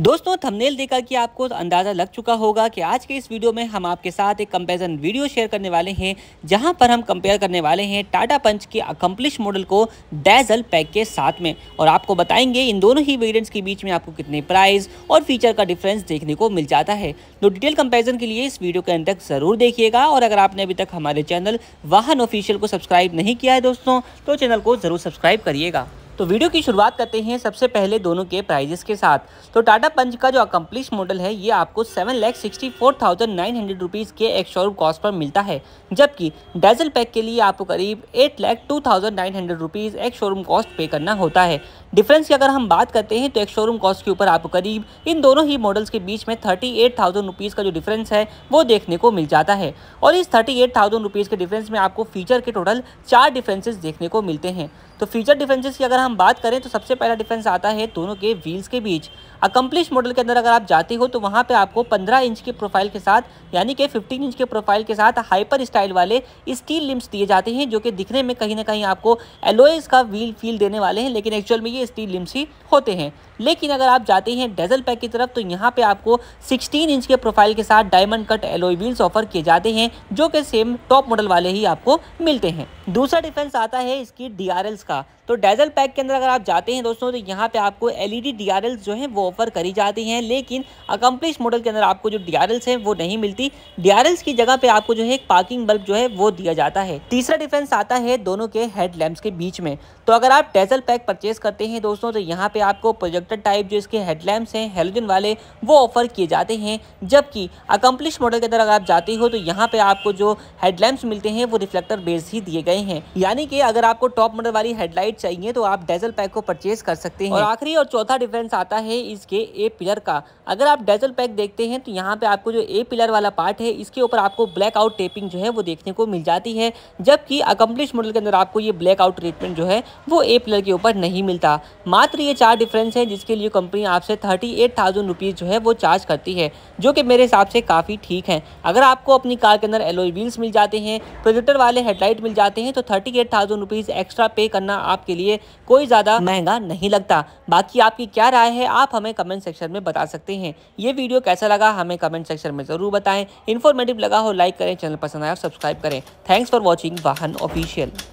दोस्तों थंबनेल देखा कि आपको अंदाज़ा लग चुका होगा कि आज के इस वीडियो में हम आपके साथ एक कंपैरिजन वीडियो शेयर करने वाले हैं जहां पर हम कंपेयर करने वाले हैं टाटा पंच के अकम्पलिश मॉडल को डैजल पैक के साथ में और आपको बताएंगे इन दोनों ही वेरिएंट्स के बीच में आपको कितने प्राइस और फीचर का डिफरेंस देखने को मिल जाता है तो डिटेल कंपेरिजन के लिए इस वीडियो के अंत तक ज़रूर देखिएगा और अगर आपने अभी तक हमारे चैनल वाहन ऑफिशियल को सब्सक्राइब नहीं किया है दोस्तों तो चैनल को ज़रूर सब्सक्राइब करिएगा तो वीडियो की शुरुआत करते हैं सबसे पहले दोनों के प्राइजेस के साथ तो टाटा पंच का जो अकम्पलिश मॉडल है ये आपको seven lakh sixty four thousand nine hundred rupees के एक शोरूम कॉस्ट पर मिलता है जबकि डैजल पैक के लिए आपको करीब eight lakh two thousand nine hundred rupees एक शोरूम कॉस्ट पे करना होता है डिफरेंस की अगर हम बात करते हैं तो एक शोरूम कॉस्ट के ऊपर आपको करीब इन दोनों ही मॉडल्स के बीच में थर्टी एट थाउजेंड रुपीज़ का जो डिफरेंस है वो देखने को मिल जाता है और इस थर्टी एट थाउजेंड रुपीज़ के डिफरेंस में आपको फीचर के टोटल चार डिफरेंसेज देखने को मिलते हैं तो फीचर डिफरेंसेज की अगर हम बात करें तो सबसे पहला डिफरेंस आता है दोनों के व्हील्स के बीच अकम्पलिश मॉडल के अंदर अगर आप जाते हो तो वहाँ पे आपको 15 इंच के प्रोफाइल के साथ यानी कि 15 इंच के प्रोफाइल के साथ हाइपर स्टाइल वाले स्टील लिम्स दिए जाते हैं जो कि दिखने में कहीं ना कहीं आपको एलोएस का व्हील फील देने वाले हैं लेकिन एक्चुअल में ये स्टील लिम्स ही होते हैं लेकिन अगर आप जाते हैं डेजल पैक की तरफ तो यहाँ पे आपको सिक्सटीन इंच के प्रोफाइल के साथ diamond cut alloy wheels offer किए जाते हैं जो कि सेम टॉप मॉडल वाले ही आपको मिलते हैं दूसरा डिफरेंस आता है इसकी डी का तो डेजल पैक के अंदर अगर आप जाते हैं दोस्तों तो यहाँ पे आपको एल ई e जो हैं वो ऑफर करी जाती हैं लेकिन अकम्पलिश मॉडल के अंदर आपको जो डी हैं वो नहीं मिलती डी की जगह पे आपको जो है एक पार्किंग बल्ब जो है वो दिया जाता है तीसरा डिफरेंस आता है दोनों के हेड लैम्प्स के बीच में तो अगर आप डेजल पैक परचेज करते हैं दोस्तों तो यहाँ पे आपको प्रोजेक्टर टाइप जो इसके हेड लैम्प्स हैं हेलोजन वाले वो ऑफर किए जाते हैं जबकि अकम्पलिश मॉडल के अंदर अगर आप जाते हो तो यहाँ पर आपको जो हेडलैम्प्स मिलते हैं वो रिफ्लेक्टर बेस ही दिए गए गए हैं यानी कि अगर आपको टॉप मॉडल वाली हेडलाइट चाहिए तो आप डेजल पैक को परचेज कर सकते हैं और आखिरी और चौथा डिफरेंस आता है इसके ए पिलर का अगर आप डेजल पैक देखते हैं तो यहाँ पे आपको जो ए पिलर वाला पार्ट है इसके ऊपर आपको ब्लैक आउट टेपिंग जो है वो देखने को मिल जाती है जबकि अकम्पलिश मॉडल के अंदर आपको ये ब्लैक आउट ट्रीटमेंट जो है वो ए पिलर के ऊपर नहीं मिलता मात्र ये चार डिफरेंस है जिसके लिए कंपनी आपसे थर्टी एट थाउजेंड रुपीज़ जो है वो चार्ज करती है जो कि मेरे हिसाब से काफ़ी ठीक है अगर आपको अपनी कार के अंदर एलोई व्हील्स मिल जाते हैं प्रोजेक्टर वाले हेडलाइट मिल जाते हैं हैं तो thirty eight thousand rupees extra pay करना आपके लिए कोई ज़्यादा महंगा नहीं लगता बाकी आपकी क्या राय है आप हमें कमेंट सेक्शन में बता सकते हैं ये वीडियो कैसा लगा हमें कमेंट सेक्शन में ज़रूर बताएं इन्फॉर्मेटिव लगा हो लाइक करें चैनल पसंद आया सब्सक्राइब करें थैंक्स फॉर वॉचिंग वाहन ऑफिशियल